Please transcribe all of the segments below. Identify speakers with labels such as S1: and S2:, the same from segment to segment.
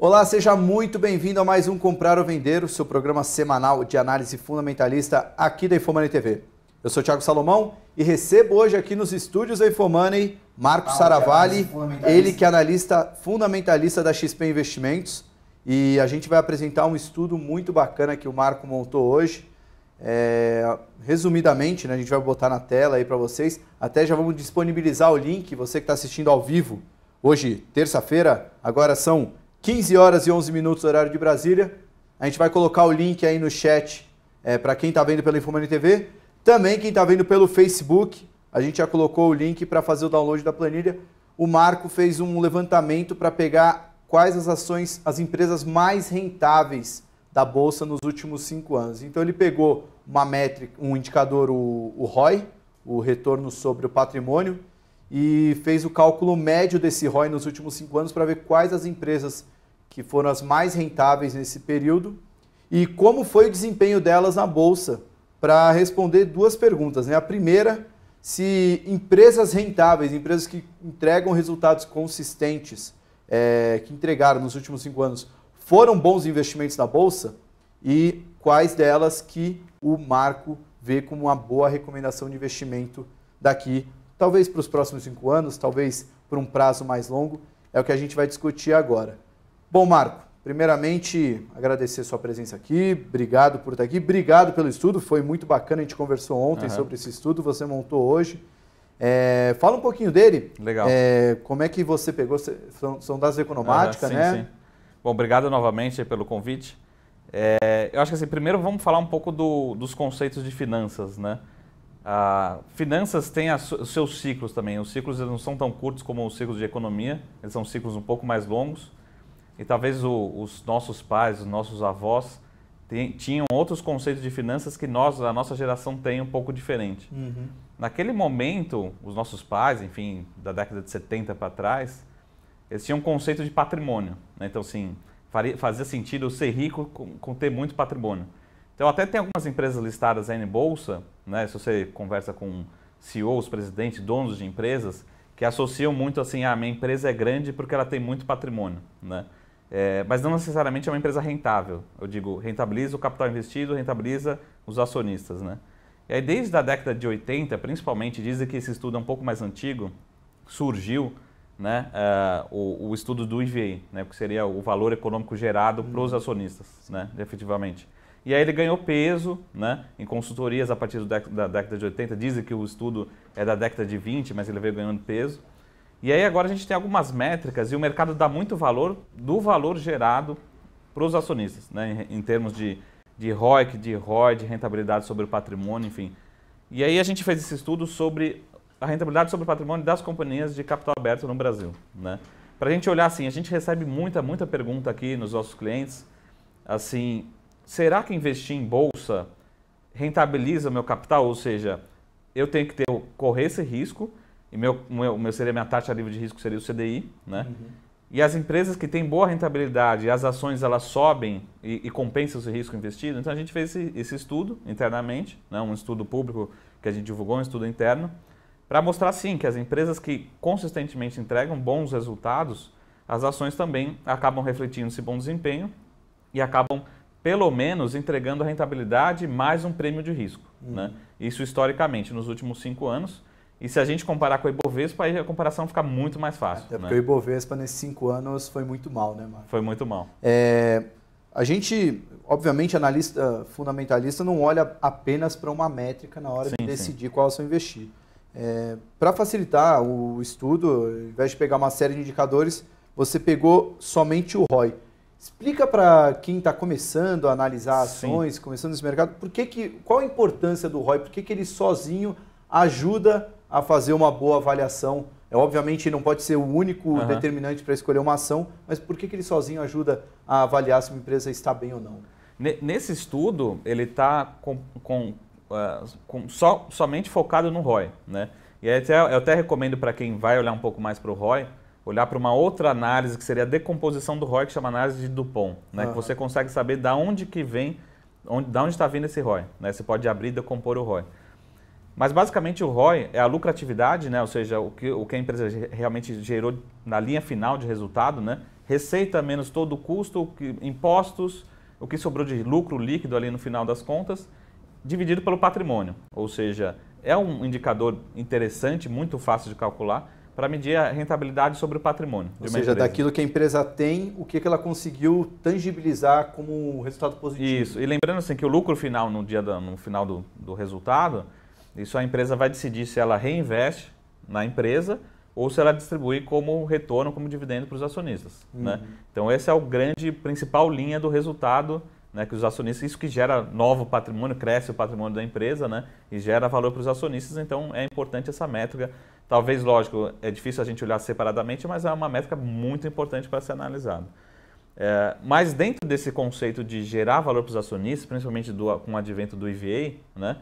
S1: Olá, seja muito bem-vindo a mais um Comprar ou Vender, o seu programa semanal de análise fundamentalista aqui da Infomoney TV. Eu sou Thiago Salomão e recebo hoje aqui nos estúdios da Infomoney Marcos Saravalli, ele que é analista fundamentalista da XP Investimentos. E a gente vai apresentar um estudo muito bacana que o Marco montou hoje. É, resumidamente, né, a gente vai botar na tela aí para vocês. Até já vamos disponibilizar o link, você que está assistindo ao vivo hoje, terça-feira, agora são 15 horas e 11 minutos, horário de Brasília. A gente vai colocar o link aí no chat é, para quem está vendo pela Infomani TV. Também quem está vendo pelo Facebook, a gente já colocou o link para fazer o download da planilha. O Marco fez um levantamento para pegar quais as ações, as empresas mais rentáveis da Bolsa nos últimos cinco anos. Então ele pegou uma métrica, um indicador, o, o ROI, o retorno sobre o patrimônio, e fez o cálculo médio desse ROI nos últimos cinco anos para ver quais as empresas que foram as mais rentáveis nesse período, e como foi o desempenho delas na bolsa, para responder duas perguntas. Né? A primeira, se empresas rentáveis, empresas que entregam resultados consistentes, é, que entregaram nos últimos cinco anos, foram bons investimentos na bolsa e quais delas que o Marco vê como uma boa recomendação de investimento daqui, talvez para os próximos cinco anos, talvez por um prazo mais longo, é o que a gente vai discutir agora. Bom, Marco, primeiramente agradecer sua presença aqui, obrigado por estar aqui, obrigado pelo estudo, foi muito bacana, a gente conversou ontem uhum. sobre esse estudo, você montou hoje. É, fala um pouquinho dele. Legal. É, como é que você pegou? São, são economáticas, uhum, sim, né? Sim.
S2: Bom, obrigado novamente pelo convite. É, eu acho que assim, primeiro vamos falar um pouco do, dos conceitos de finanças, né? Ah, finanças têm os seus ciclos também. Os ciclos não são tão curtos como os ciclos de economia, eles são ciclos um pouco mais longos e talvez o, os nossos pais, os nossos avós tinham outros conceitos de finanças que nós, a nossa geração, tem um pouco diferente. Uhum. Naquele momento, os nossos pais, enfim, da década de 70 para trás, eles tinham um conceito de patrimônio. Né? Então, assim, faria, fazia sentido ser rico com, com, ter muito patrimônio. Então, até tem algumas empresas listadas aí em bolsa, né? se você conversa com CEOs, presidentes, donos de empresas, que associam muito assim, ah, minha empresa é grande porque ela tem muito patrimônio, né? É, mas não necessariamente é uma empresa rentável. Eu digo, rentabiliza o capital investido, rentabiliza os acionistas. Né? E aí, desde a década de 80, principalmente, dizem que esse estudo é um pouco mais antigo, surgiu né, uh, o, o, estudo do IVI, né, que seria o valor econômico gerado uhum. para os acionistas, né, efetivamente. E aí ele ganhou peso né, em consultorias a partir da década de 80. Dizem que o estudo é da década de 20, mas ele veio ganhando peso. E aí agora a gente tem algumas métricas e o mercado dá muito valor do valor gerado para os acionistas, né? em, em termos de, de ROIC, de ROI, de rentabilidade sobre o patrimônio, enfim. E aí a gente fez esse estudo sobre a rentabilidade sobre o patrimônio das companhias de capital aberto no Brasil. Né? Para a gente olhar assim, a gente recebe muita, muita pergunta aqui nos nossos clientes, assim, será que investir em bolsa rentabiliza o meu capital? Ou seja, eu tenho que ter, correr esse risco, e meu, meu, meu seria minha taxa livre de risco seria o CDI, né? Uhum. E as empresas que têm boa rentabilidade, as ações elas sobem e, e compensam esse risco investido. Então a gente fez esse, esse estudo internamente, né? um estudo público que a gente divulgou, um estudo interno, para mostrar sim que as empresas que consistentemente entregam bons resultados, as ações também acabam refletindo esse bom desempenho e acabam pelo menos entregando a rentabilidade mais um prêmio de risco. Uhum. Né? Isso historicamente, nos últimos cinco anos. E se a gente comparar com o Ibovespa, aí a comparação fica muito mais fácil. Até né? porque o
S1: Ibovespa nesses cinco anos foi muito mal,
S2: né, Marco? Foi muito mal.
S1: É, a gente, obviamente, analista fundamentalista não olha apenas para uma métrica na hora sim, de decidir sim. qual ação é investir. É, para facilitar o estudo, ao invés de pegar uma série de indicadores, você pegou somente o ROI. Explica para quem está começando a analisar ações, sim. começando nesse mercado, por que que, qual a importância do ROI, por que, que ele sozinho ajuda a fazer uma boa
S2: avaliação.
S1: É, obviamente não pode ser o único uhum. determinante para escolher uma ação, mas por que, que ele sozinho ajuda a avaliar se uma empresa está bem ou não?
S2: Nesse estudo, ele está com, com, uh, com so, somente focado no ROI. Né? E até, eu até recomendo para quem vai olhar um pouco mais para o ROI, olhar para uma outra análise que seria a decomposição do ROI, que chama análise de Dupont, né? Uhum. que você consegue saber da onde que vem, onde, da onde está vindo esse ROI. Né? Você pode abrir e decompor o ROI. Mas basicamente o ROI é a lucratividade, né? ou seja, o que, o que a empresa realmente gerou na linha final de resultado, né? receita menos todo o custo, impostos, o que sobrou de lucro líquido ali no final das contas, dividido pelo patrimônio. Ou seja, é um indicador interessante, muito fácil de calcular, para medir a rentabilidade sobre o patrimônio. Ou seja, empresa. daquilo
S1: que a empresa tem, o que ela conseguiu tangibilizar como resultado
S2: positivo. Isso, e lembrando assim, que o lucro final no, dia no final do, do resultado isso a empresa vai decidir se ela reinveste na empresa ou se ela distribui como retorno, como dividendo para os acionistas. Uhum. Né? Então, essa é o grande, principal linha do resultado né, que os acionistas, isso que gera novo patrimônio, cresce o patrimônio da empresa né, e gera valor para os acionistas, então é importante essa métrica. Talvez, lógico, é difícil a gente olhar separadamente, mas é uma métrica muito importante para ser analisada. É, mas dentro desse conceito de gerar valor para os acionistas, principalmente do, com o advento do EVA, né,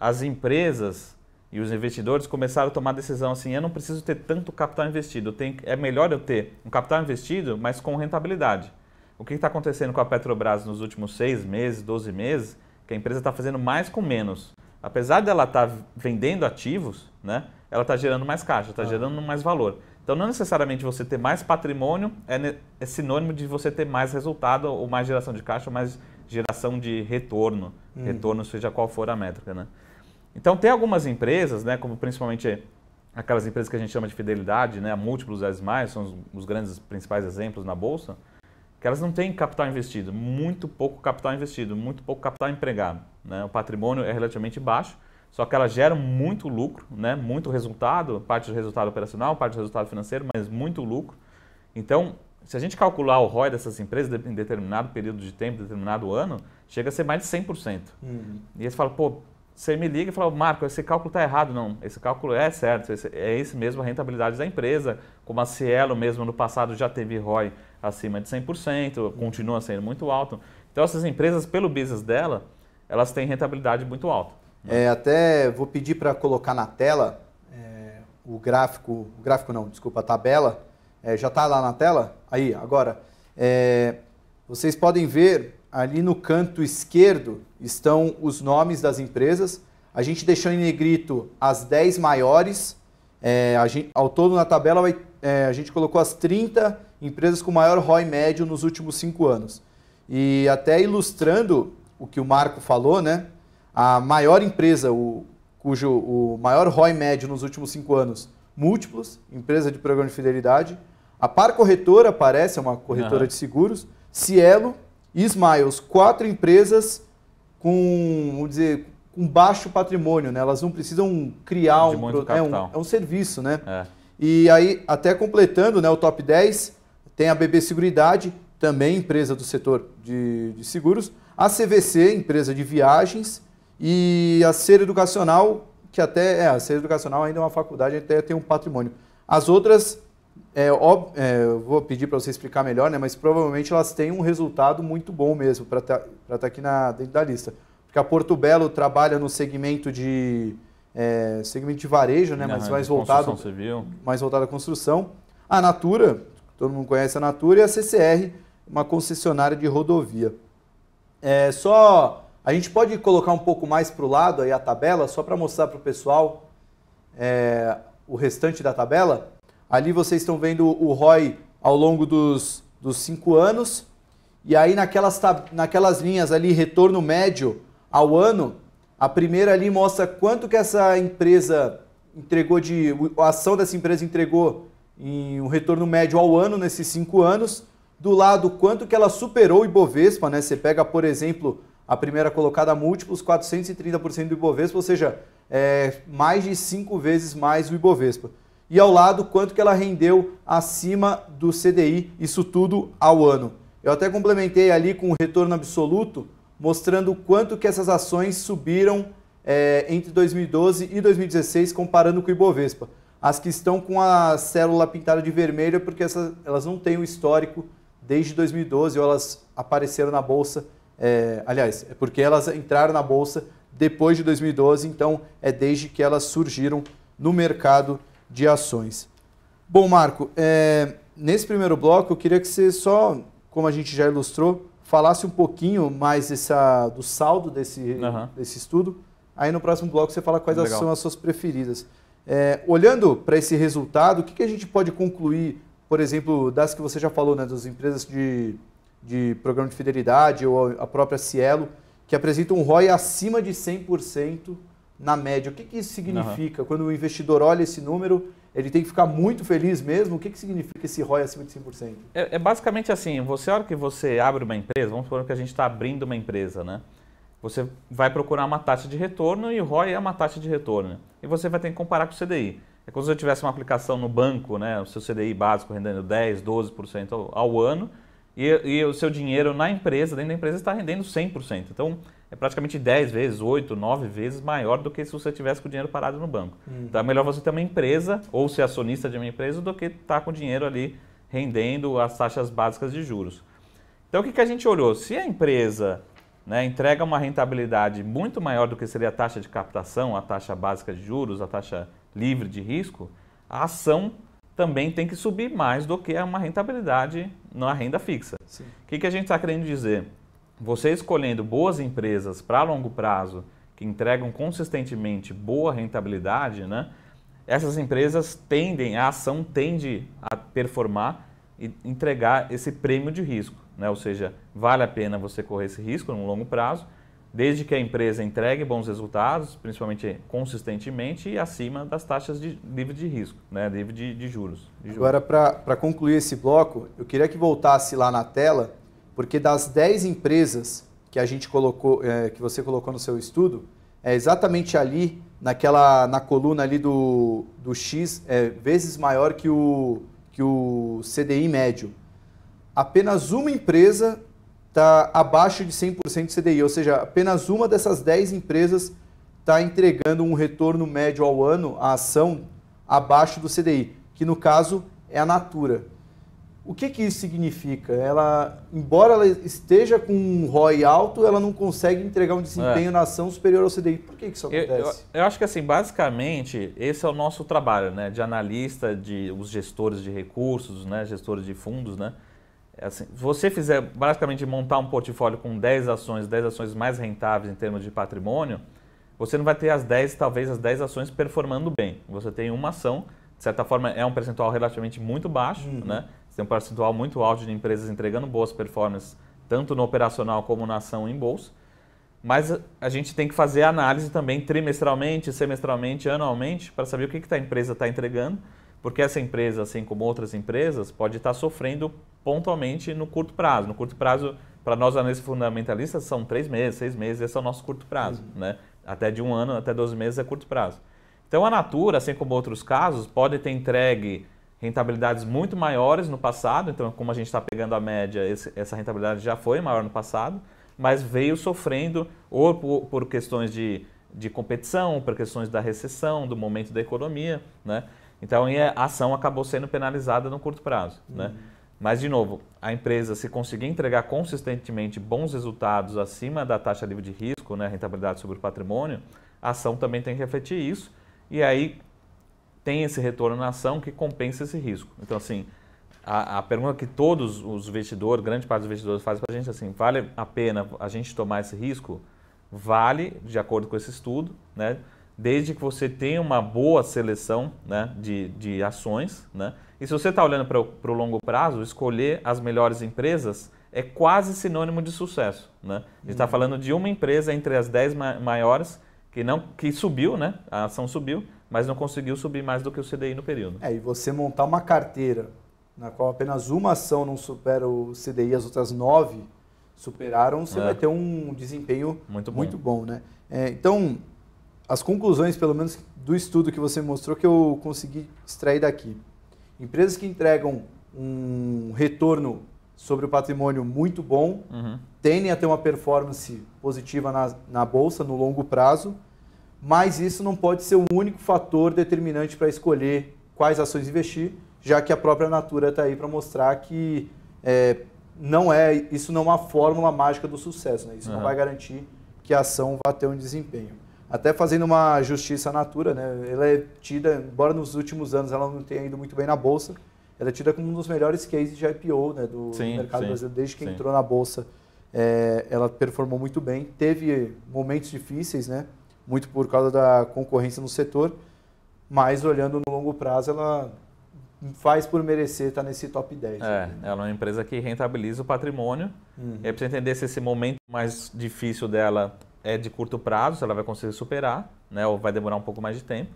S2: as empresas e os investidores começaram a tomar a decisão assim: eu não preciso ter tanto capital investido, tenho, é melhor eu ter um capital investido, mas com rentabilidade. O que está acontecendo com a Petrobras nos últimos seis meses, 12 meses, que a empresa está fazendo mais com menos. Apesar dela estar tá vendendo ativos, né, ela está gerando mais caixa, está ah. gerando mais valor. Então, não necessariamente você ter mais patrimônio é, é sinônimo de você ter mais resultado, ou mais geração de caixa, ou mais geração de retorno, hum. retorno seja qual for a métrica. Né? Então tem algumas empresas, né, como principalmente aquelas empresas que a gente chama de fidelidade, né, múltiplos as mais, são os, os grandes principais exemplos na bolsa, que elas não têm capital investido, muito pouco capital investido, muito pouco capital empregado. Né? O patrimônio é relativamente baixo, só que elas geram muito lucro, né? muito resultado, parte do resultado operacional, parte do resultado financeiro, mas muito lucro. Então, se a gente calcular o ROI dessas empresas em determinado período de tempo, determinado ano, chega a ser mais de 100%. Uhum. E aí você fala, pô, você me liga e fala, Marco, esse cálculo está errado. Não, esse cálculo é certo, esse, é esse mesmo a rentabilidade da empresa. Como a Cielo mesmo no passado já teve ROI acima de 100%, continua sendo muito alto. Então essas empresas, pelo business dela, elas têm rentabilidade muito alta.
S1: Né? É, até vou pedir para colocar na tela é, o gráfico, o gráfico não, desculpa, a tabela. É, já está lá na tela? Aí, agora. É, vocês podem ver ali no canto esquerdo estão os nomes das empresas. A gente deixou em negrito as 10 maiores. É, gente, ao todo na tabela vai, é, a gente colocou as 30 empresas com maior ROI médio nos últimos 5 anos. E até ilustrando o que o Marco falou, né? A maior empresa, o, cujo o maior ROI médio nos últimos 5 anos, múltiplos, empresa de programa de fidelidade. A Par Corretora aparece, é uma corretora uhum. de seguros. Cielo, Smiles, quatro empresas com, vamos dizer, com baixo patrimônio, né? Elas não precisam criar um, pro... é um, é um serviço, né? É. E aí, até completando né, o top 10, tem a BB Seguridade, também empresa do setor de, de seguros, a CVC, empresa de viagens, e a Ser Educacional, que até é, a Ser Educacional ainda é uma faculdade, até tem um patrimônio. As outras é, é, eu vou pedir para você explicar melhor, né? Mas provavelmente elas têm um resultado muito bom mesmo para estar tá, tá aqui na, dentro da lista. Porque a Porto Belo trabalha no segmento de é, segmento de varejo, né? Não, mas mais voltado civil. mais voltado à construção. A Natura, todo mundo conhece a Natura e a CCR, uma concessionária de rodovia. É só a gente pode colocar um pouco mais para o lado aí a tabela só para mostrar para o pessoal é, o restante da tabela. Ali vocês estão vendo o ROI ao longo dos, dos cinco anos. E aí naquelas, naquelas linhas ali, retorno médio ao ano, a primeira ali mostra quanto que essa empresa entregou de. A ação dessa empresa entregou em um retorno médio ao ano nesses cinco anos. Do lado, quanto que ela superou o Ibovespa, né? Você pega, por exemplo, a primeira colocada múltiplos, 430% do Ibovespa, ou seja, é mais de cinco vezes mais o Ibovespa e ao lado quanto que ela rendeu acima do CDI, isso tudo ao ano. Eu até complementei ali com o retorno absoluto, mostrando quanto que essas ações subiram é, entre 2012 e 2016, comparando com o Ibovespa. As que estão com a célula pintada de vermelho, é porque essas, elas não têm o histórico desde 2012, ou elas apareceram na Bolsa, é, aliás, é porque elas entraram na Bolsa depois de 2012, então é desde que elas surgiram no mercado de ações. Bom, Marco, é, nesse primeiro bloco eu queria que você só, como a gente já ilustrou, falasse um pouquinho mais essa, do saldo desse, uhum. desse estudo. Aí no próximo bloco você fala quais Legal. são as suas preferidas. É, olhando para esse resultado, o que, que, a gente pode concluir, por exemplo, das que você já falou, né, das empresas de, de programa de fidelidade ou a própria Cielo, que apresentam um ROI acima de 100% na média. O que, que isso significa? Uhum. Quando o investidor olha esse número, ele tem que ficar muito feliz mesmo? O que, que significa esse ROI acima de 5%?
S2: É, é basicamente assim, você, a hora que você abre uma empresa, vamos supor que a gente está abrindo uma empresa, né? Você vai procurar uma taxa de retorno e o ROI é uma taxa de retorno. E você vai ter que comparar com o CDI. É como se eu tivesse uma aplicação no banco, né? O seu CDI básico rendendo 10, 12% ao, ao ano e, e o seu dinheiro na empresa, dentro da empresa, está rendendo 100%. Então, é praticamente 10 vezes, 8, 9 vezes maior do que se você tivesse com o dinheiro parado no banco. Hum. Então, é melhor você ter uma empresa ou ser acionista de uma empresa do que estar tá com o dinheiro ali rendendo as taxas básicas de juros. Então, o que, que a gente olhou? Se a empresa né, entrega uma rentabilidade muito maior do que seria a taxa de captação, a taxa básica de juros, a taxa livre de risco, a ação também tem que subir mais do que uma rentabilidade na renda fixa. O que, que a gente está querendo dizer? Você escolhendo boas empresas para longo prazo, que entregam consistentemente boa rentabilidade, né? essas empresas tendem, a ação tende a performar e entregar esse prêmio de risco. Né? Ou seja, vale a pena você correr esse risco no longo prazo desde que a empresa entregue bons resultados, principalmente consistentemente e acima das taxas de livre de risco, né, livre de, de juros. De juros. Agora,
S1: para concluir esse bloco, eu queria que voltasse lá na tela, porque das 10 empresas que a gente colocou, é, que você colocou no seu estudo, é exatamente ali, naquela, na coluna ali do, do X, é, vezes maior que o, que o CDI médio. Apenas uma empresa está abaixo de 100% CDI, ou seja, apenas uma dessas 10 empresas está entregando um retorno médio ao ano, a ação, abaixo do CDI, que no caso é a Natura. O que, que isso significa? Ela, embora ela esteja com um ROI alto, ela não consegue entregar um desempenho é. na ação superior ao CDI. Por que, que isso acontece? Eu, eu,
S2: eu, acho que assim, basicamente, esse é o nosso trabalho, né? De analista, de os gestores de recursos, né? Gestores de fundos, né? É assim, se você fizer basicamente montar um portfólio com 10 ações, 10 ações mais rentáveis em termos de patrimônio, você não vai ter as 10, talvez as 10 ações performando bem. Você tem uma ação, de certa forma é um percentual relativamente muito baixo, uhum. né? Você tem um percentual muito alto de empresas entregando boas performances, tanto no operacional como na ação em bolsa. Mas a gente tem que fazer análise também trimestralmente, semestralmente, anualmente, para saber o que, que a empresa está entregando, porque essa empresa, assim como outras empresas, pode estar tá sofrendo pontualmente no curto prazo. No curto prazo, para nós analistas fundamentalistas, são três meses, seis meses, esse é o nosso curto prazo. Uhum. Né? Até de um ano, até 12 meses é curto prazo. Então a Natura, assim como outros casos, pode ter entregue rentabilidades muito maiores no passado. Então, como a gente está pegando a média, esse, essa rentabilidade já foi maior no passado, mas veio sofrendo ou por, por questões de, de competição, por questões da recessão, do momento da economia. Né? Então a ação acabou sendo penalizada no curto prazo. Né? Uhum. Né? Mas, de novo, a empresa, se conseguir entregar consistentemente bons resultados acima da taxa livre de risco, né, rentabilidade sobre o patrimônio, a ação também tem que refletir isso. E aí tem esse retorno na ação que compensa esse risco. Então, assim, a, a pergunta que todos os investidores, grande parte dos investidores, fazem para a gente é assim: vale a pena a gente tomar esse risco? Vale, de acordo com esse estudo, né? desde que você tenha uma boa seleção né, de, de ações, né? E se você está olhando para o longo prazo, escolher as melhores empresas é quase sinônimo de sucesso. Né? A gente está uhum. falando de uma empresa entre as 10 maiores que, não, que subiu, né? a ação subiu, mas não conseguiu subir mais do que o CDI no período.
S1: É, e você montar uma carteira na qual apenas uma ação não supera o CDI, as outras nove superaram, você é. vai ter um desempenho muito bom. Muito bom né? É, então, as conclusões, pelo menos do estudo que você mostrou, que eu consegui extrair daqui. Empresas que entregam um retorno sobre o patrimônio muito bom, uhum. tendem a ter uma performance positiva na, na bolsa no longo prazo, mas isso não pode ser o único fator determinante para escolher quais ações investir, já que a própria Natura está aí para mostrar que é, não é isso não é uma fórmula mágica do sucesso, né? isso uhum. não vai garantir que a ação vá ter um desempenho até fazendo uma justiça à natura, né? Ela é tida, embora nos últimos anos ela não tenha ido muito bem na bolsa, ela é tida como um dos melhores cases de IPO né, do sim, mercado sim, brasileiro. Desde que sim. entrou na bolsa, é, ela performou muito bem. Teve momentos difíceis, né? Muito por causa da concorrência no setor, mas olhando no longo prazo, ela faz por merecer estar nesse top 10. É,
S2: né? ela é uma empresa que rentabiliza o patrimônio. Hum. E é para entender se esse momento mais difícil dela é de curto prazo, se ela vai conseguir superar, né, ou vai demorar um pouco mais de tempo.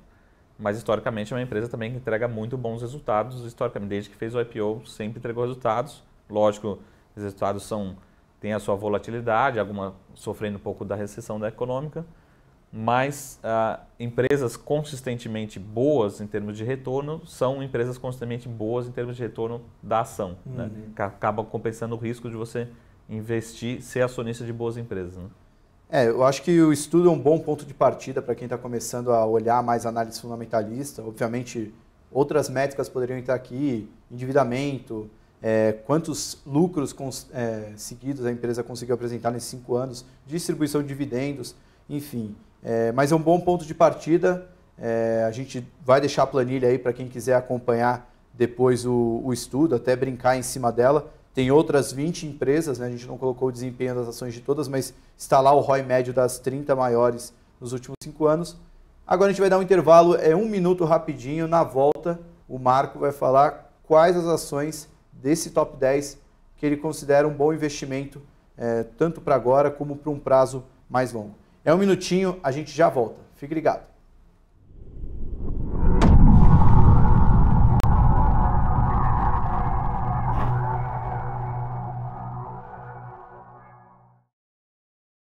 S2: Mas historicamente é uma empresa também que entrega muito bons resultados, historicamente, desde que fez o IPO, sempre entregou resultados. Lógico, os resultados são tem a sua volatilidade, alguma sofrendo um pouco da recessão da econômica, mas ah, empresas consistentemente boas em termos de retorno são empresas consistentemente boas em termos de retorno da ação, né? uhum. né? que acaba compensando o risco de você investir, ser acionista de boas empresas. Né?
S1: É, eu acho que o estudo é um bom ponto de partida para quem está começando a olhar mais análise fundamentalista. Obviamente, outras métricas poderiam entrar aqui, endividamento, é, quantos lucros é, seguidos a empresa conseguiu apresentar nesses cinco anos, distribuição de dividendos, enfim. É, mas é um bom ponto de partida. É, a gente vai deixar a planilha aí para quem quiser acompanhar depois o, o estudo, até brincar em cima dela tem outras 20 empresas, né? a gente não colocou o desempenho das ações de todas, mas está lá o ROI médio das 30 maiores nos últimos cinco anos. Agora a gente vai dar um intervalo, é um minuto rapidinho. Na volta, o Marco vai falar quais as ações desse top 10 que ele considera um bom investimento, é, tanto para agora como para um prazo mais longo. É um minutinho, a gente já volta. Fique ligado.